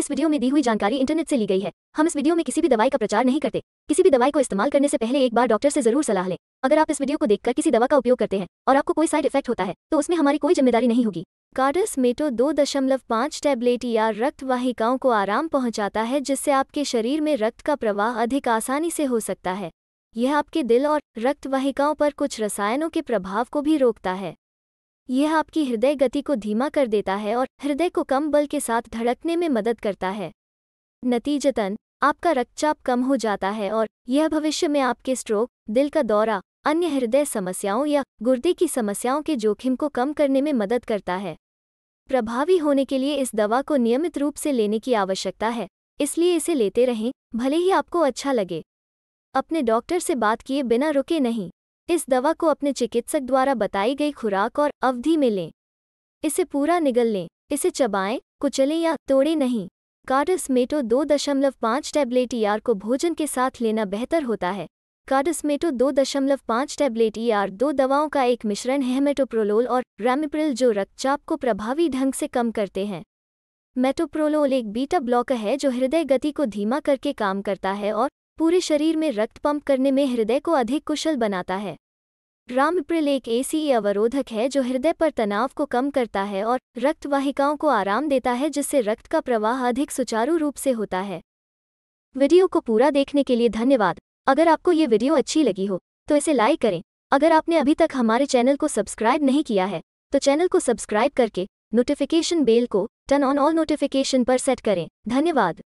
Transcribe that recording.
इस वीडियो में दी हुई जानकारी इंटरनेट से ली गई है हम इस वीडियो में किसी भी दवाई का प्रचार नहीं करते किसी भी दवाई को इस्तेमाल करने से पहले एक बार डॉक्टर से जरूर सलाह लें अगर आप इस वीडियो को देखकर किसी दवा का उपयोग करते हैं और आपको कोई साइड इफेक्ट होता है तो उसमें हमारी कोई जिम्मेदारी नहीं होगी कार्डस मेटो दो दशमलव पांच टैबलेट या रक्त वाहिकाओं को आराम पहुंचाता है जिससे आपके शरीर में रक्त का प्रवाह अधिक आसानी से हो सकता है यह आपके दिल और रक्त वाहिकाओं पर कुछ रसायनों के प्रभाव को भी रोकता है यह आपकी हृदय गति को धीमा कर देता है और हृदय को कम बल के साथ धड़कने में मदद करता है नतीजतन आपका रक्तचाप कम हो जाता है और यह भविष्य में आपके स्ट्रोक दिल का दौरा अन्य हृदय समस्याओं या गुर्दे की समस्याओं के जोखिम को कम करने में मदद करता है प्रभावी होने के लिए इस दवा को नियमित रूप से लेने की आवश्यकता है इसलिए इसे लेते रहें भले ही आपको अच्छा लगे अपने डॉक्टर से बात किए बिना रुके नहीं इस दवा को अपने चिकित्सक द्वारा बताई गई खुराक और अवधि में लें इसे पूरा निगल लें इसे चबाएं कुचलें या तोड़ें नहीं कार्डसमेटो दो दशमलव पाँच टैबलेट ई e को भोजन के साथ लेना बेहतर होता है कार्डसमेटो दो दशमलव पाँच टैबलेट ई e दो दवाओं का एक मिश्रण है मेटोप्रोलोल और रेमिप्रिल जो रक्तचाप को प्रभावी ढंग से कम करते हैं मेटोप्रोलोल एक बीटा ब्लॉक है जो हृदय गति को धीमा करके काम करता है और पूरे शरीर में रक्त पंप करने में हृदय को अधिक कुशल बनाता है रामप्रिल एक ऐसी अवरोधक है जो हृदय पर तनाव को कम करता है और रक्तवाहिकाओं को आराम देता है जिससे रक्त का प्रवाह अधिक सुचारू रूप से होता है वीडियो को पूरा देखने के लिए धन्यवाद अगर आपको ये वीडियो अच्छी लगी हो तो इसे लाइक करें अगर आपने अभी तक हमारे चैनल को सब्सक्राइब नहीं किया है तो चैनल को सब्सक्राइब करके नोटिफिकेशन बेल को टर्न ऑन ऑल नोटिफिकेशन पर सेट करें धन्यवाद